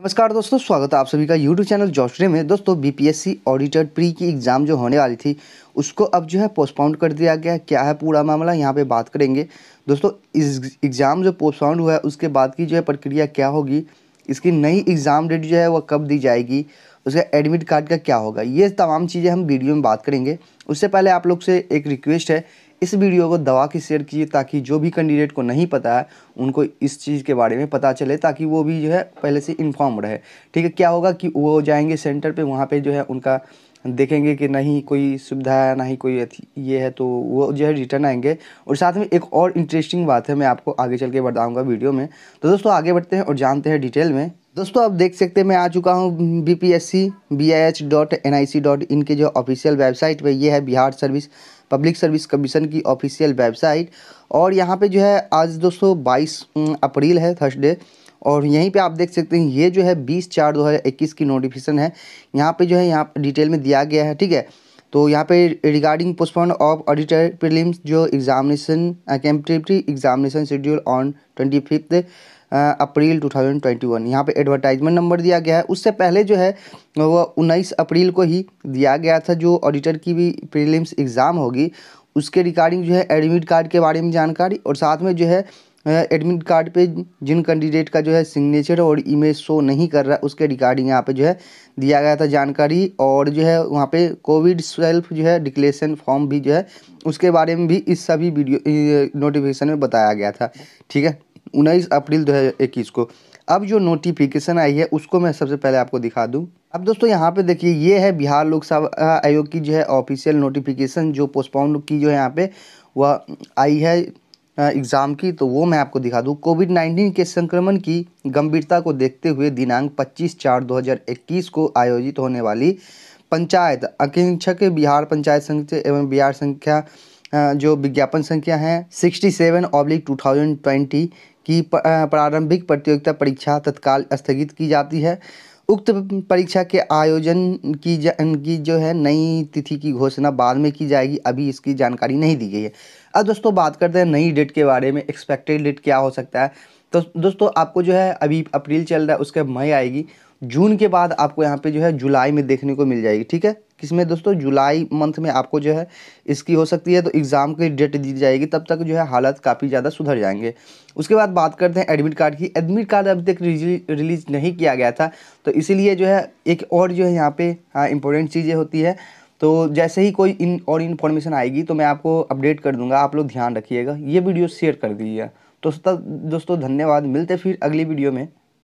नमस्कार दोस्तों स्वागत है आप सभी का यूट्यूब चैनल जॉस्ट्रे में दोस्तों बीपीएससी ऑडिटर प्री की एग्ज़ाम जो होने वाली थी उसको अब जो है पोस्टपोन्ड कर दिया गया क्या है पूरा मामला यहाँ पे बात करेंगे दोस्तों इस एग्ज़ाम जो पोस्टपोन्ड हुआ है उसके बाद की जो है प्रक्रिया क्या होगी इसकी नई एग्ज़ाम डेट जो है वह कब दी जाएगी उसका एडमिट कार्ड का क्या होगा ये तमाम चीज़ें हम वीडियो में बात करेंगे उससे पहले आप लोग से एक रिक्वेस्ट है इस वीडियो को दबा के शेयर कीजिए ताकि जो भी कैंडिडेट को नहीं पता है उनको इस चीज़ के बारे में पता चले ताकि वो भी जो है पहले से इन्फॉर्म रहे ठीक है क्या होगा कि वो जाएंगे सेंटर पे वहाँ पे जो है उनका देखेंगे कि नहीं कोई सुविधा है ना ही कोई ये है तो वो जो है रिटर्न आएंगे और साथ में एक और इंटरेस्टिंग बात है मैं आपको आगे चल के बताऊँगा वीडियो में तो दोस्तों आगे बढ़ते हैं और जानते हैं डिटेल में दोस्तों आप देख सकते हैं मैं आ चुका हूँ B P S C B I H dot N I C dot in के जो ऑफिशियल वेबसाइट पे ये है Bihar service public service commission की ऑफिशियल वेबसाइट और यहाँ पे जो है आज दोस्तों बाईस अप्रैल है थर्सडे और यहीं पे आप देख सकते हैं ये जो है बीस चार दो हज़ार इक्कीस की नोटिफिकेशन है यहाँ पर जो है यहाँ डिटेल में दिया गया है ठीक है तो यहाँ पे regarding postpone of auditor prelims जो examination competitive examination schedule on twenty fifth April 2021 यहाँ पे एडवर्टाइजमेंट नंबर दिया गया है उससे पहले जो है वह 19 अप्रैल को ही दिया गया था जो ऑडिटर की भी प्रीलिम्स एग्ज़ाम होगी उसके रिगार्डिंग जो है एडमिट कार्ड के बारे में जानकारी और साथ में जो है एडमिट कार्ड पे जिन कैंडिडेट का जो है सिग्नेचर और इमेज शो नहीं कर रहा उसके रिगार्डिंग यहाँ पे जो है दिया गया था जानकारी और जो है वहाँ पे कोविड सेल्फ जो है डिक्लेरेशन फॉर्म भी जो है उसके बारे में भी इस सभी वीडियो नोटिफिकेशन में बताया गया था ठीक है उन्नीस अप्रैल इक्कीस को अब जो नोटिफिकेशन आई है उसको मैं सबसे पहले आपको दिखा दूँ अब दोस्तों यहाँ पे देखिए ये है बिहार लोक सेवा आयोग की जो है ऑफिशियल नोटिफिकेशन जो पोस्टपोन की जो है यहाँ पे वह आई है एग्ज़ाम की तो वो मैं आपको दिखा दूँ कोविड नाइन्टीन के संक्रमण की गंभीरता को देखते हुए दिनांक 25 चार 2021 को आयोजित होने वाली पंचायत अकिंक्षक बिहार पंचायत संख्या एवं बिहार संख्या जो विज्ञापन संख्या है सिक्सटी सेवन ऑब्लिक टू की प्रारंभिक प्रतियोगिता परीक्षा तत्काल स्थगित की जाती है उक्त परीक्षा के आयोजन की जा की जो है नई तिथि की घोषणा बाद में की जाएगी अभी इसकी जानकारी नहीं दी गई है अब दोस्तों बात करते हैं नई डेट के बारे में एक्सपेक्टेड डेट क्या हो सकता है तो दोस्तों आपको जो है अभी अप्रैल चल रहा है उसके मई आएगी जून के बाद आपको यहाँ पे जो है जुलाई में देखने को मिल जाएगी ठीक है किसमें दोस्तों जुलाई मंथ में आपको जो है इसकी हो सकती है तो एग्ज़ाम की डेट दी जाएगी तब तक जो है हालत काफ़ी ज़्यादा सुधर जाएंगे उसके बाद बात करते हैं एडमिट कार्ड की एडमिट कार्ड अभी तक रिलीज़ नहीं किया गया था तो इसीलिए जो है एक और जो है यहाँ पे हाँ इंपॉर्टेंट चीज़ें होती है तो जैसे ही कोई इन और इन्फॉर्मेशन आएगी तो मैं आपको अपडेट कर दूँगा आप लोग ध्यान रखिएगा ये वीडियो शेयर कर दीजिएगा तो दोस्तों धन्यवाद मिलते फिर अगली वीडियो में